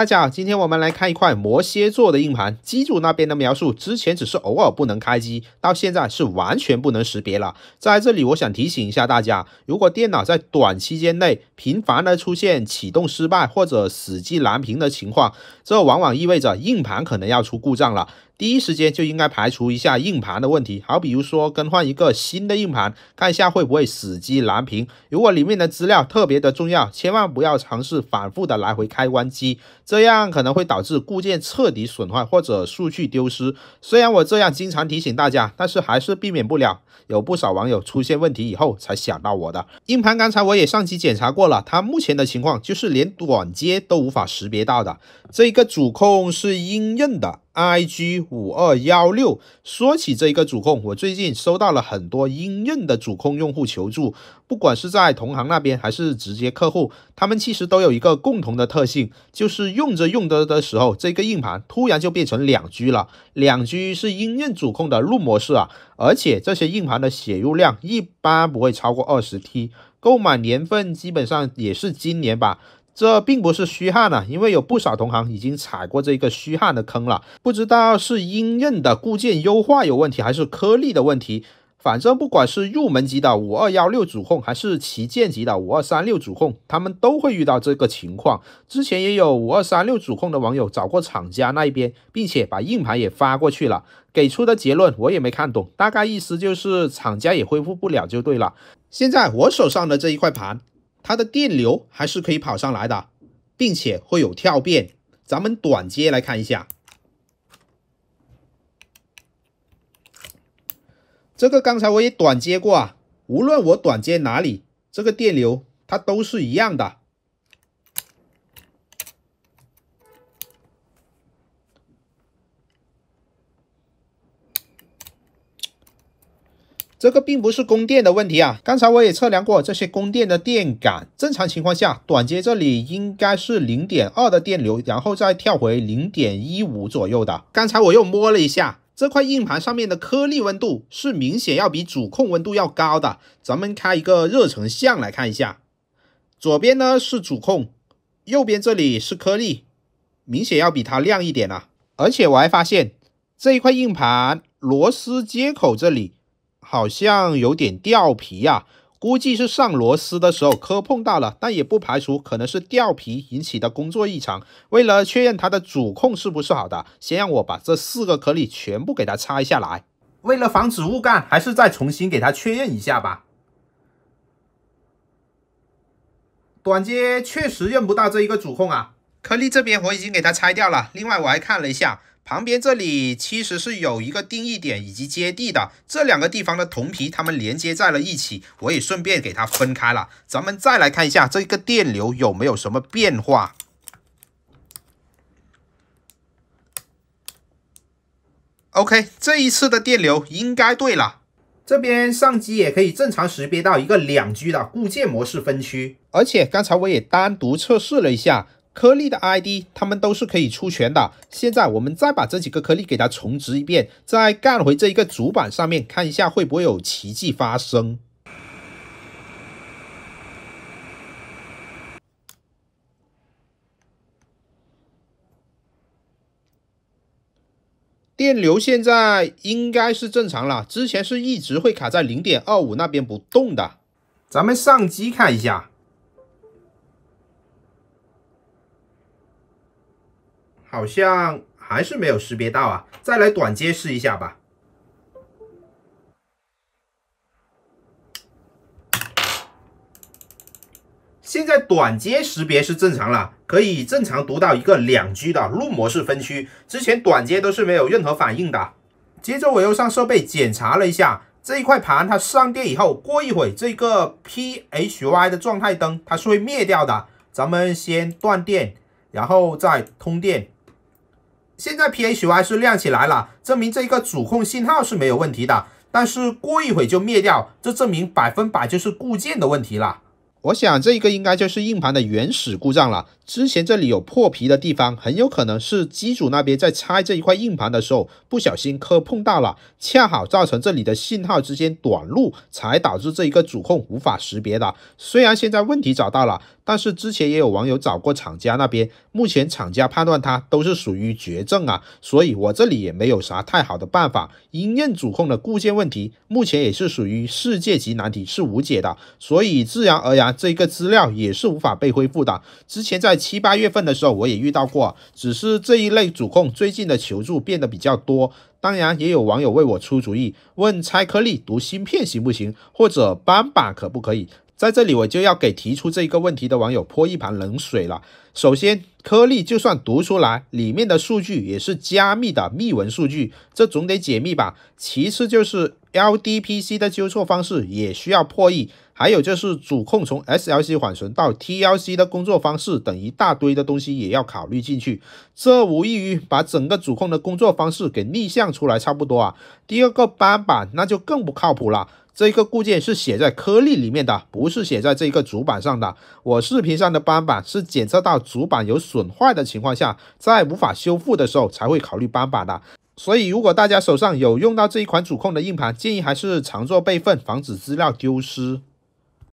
大家，好，今天我们来看一块魔蝎座的硬盘。机主那边的描述，之前只是偶尔不能开机，到现在是完全不能识别了。在这里，我想提醒一下大家，如果电脑在短期间内频繁的出现启动失败或者死机蓝屏的情况，这往往意味着硬盘可能要出故障了。第一时间就应该排除一下硬盘的问题，好比如说更换一个新的硬盘，看一下会不会死机蓝屏。如果里面的资料特别的重要，千万不要尝试反复的来回开关机，这样可能会导致固件彻底损坏或者数据丢失。虽然我这样经常提醒大家，但是还是避免不了，有不少网友出现问题以后才想到我的硬盘。刚才我也上机检查过了，它目前的情况就是连短接都无法识别到的，这一个主控是硬认的。i g 五二幺六，说起这一个主控，我最近收到了很多英韧的主控用户求助，不管是在同行那边还是直接客户，他们其实都有一个共同的特性，就是用着用着的时候，这个硬盘突然就变成两 G 了。两 G 是英韧主控的入模式啊，而且这些硬盘的写入量一般不会超过二十 T，购买年份基本上也是今年吧。这并不是虚焊啊，因为有不少同行已经踩过这个虚焊的坑了。不知道是音韧的固件优化有问题，还是颗粒的问题。反正不管是入门级的五二幺六主控，还是旗舰级的五二三六主控，他们都会遇到这个情况。之前也有五二三六主控的网友找过厂家那边，并且把硬盘也发过去了，给出的结论我也没看懂，大概意思就是厂家也恢复不了就对了。现在我手上的这一块盘。它的电流还是可以跑上来的，并且会有跳变。咱们短接来看一下，这个刚才我也短接过啊，无论我短接哪里，这个电流它都是一样的。这个并不是供电的问题啊！刚才我也测量过这些供电的电感，正常情况下，短接这里应该是零点二的电流，然后再跳回零点一五左右的。刚才我又摸了一下这块硬盘上面的颗粒温度，是明显要比主控温度要高的。咱们开一个热成像来看一下，左边呢是主控，右边这里是颗粒，明显要比它亮一点啊！而且我还发现这一块硬盘螺丝接口这里。好像有点掉皮呀，估计是上螺丝的时候磕碰到了，但也不排除可能是掉皮引起的工作异常。为了确认它的主控是不是好的，先让我把这四个颗粒全部给它拆下来。为了防止误干，还是再重新给它确认一下吧。短接确实认不到这一个主控啊，颗粒这边我已经给它拆掉了，另外我还看了一下。旁边这里其实是有一个定义点以及接地的这两个地方的铜皮，它们连接在了一起，我也顺便给它分开了。咱们再来看一下这个电流有没有什么变化。OK，这一次的电流应该对了，这边上机也可以正常识别到一个两 G 的固件模式分区，而且刚才我也单独测试了一下。颗粒的 ID，它们都是可以出全的。现在我们再把这几个颗粒给它重置一遍，再干回这一个主板上面，看一下会不会有奇迹发生。电流现在应该是正常了，之前是一直会卡在零点二五那边不动的。咱们上机看一下。好像还是没有识别到啊，再来短接试一下吧。现在短接识别是正常了，可以正常读到一个两 G 的录模式分区。之前短接都是没有任何反应的。接着我又上设备检查了一下，这一块盘它上电以后，过一会这个 PHY 的状态灯它是会灭掉的。咱们先断电，然后再通电。现在 PHY 是亮起来了，证明这一个主控信号是没有问题的，但是过一会就灭掉，这证明百分百就是固件的问题了。我想这一个应该就是硬盘的原始故障了。之前这里有破皮的地方，很有可能是机主那边在拆这一块硬盘的时候不小心磕碰到了，恰好造成这里的信号之间短路，才导致这一个主控无法识别的。虽然现在问题找到了，但是之前也有网友找过厂家那边，目前厂家判断它都是属于绝症啊，所以我这里也没有啥太好的办法。因任主控的固件问题，目前也是属于世界级难题，是无解的，所以自然而然这个资料也是无法被恢复的。之前在。七八月份的时候，我也遇到过，只是这一类主控最近的求助变得比较多。当然，也有网友为我出主意，问拆颗粒、读芯片行不行，或者斑板可不可以。在这里我就要给提出这一个问题的网友泼一盆冷水了。首先，颗粒就算读出来，里面的数据也是加密的密文数据，这总得解密吧？其次就是 LDPC 的纠错方式也需要破译，还有就是主控从 SLC 缓存到 TLC 的工作方式等一大堆的东西也要考虑进去，这无异于把整个主控的工作方式给逆向出来，差不多啊。第二个扳板那就更不靠谱了。这个固件是写在颗粒里面的，不是写在这个主板上的。我视频上的斑板是检测到主板有损坏的情况下，在无法修复的时候才会考虑斑板的。所以，如果大家手上有用到这一款主控的硬盘，建议还是常做备份，防止资料丢失。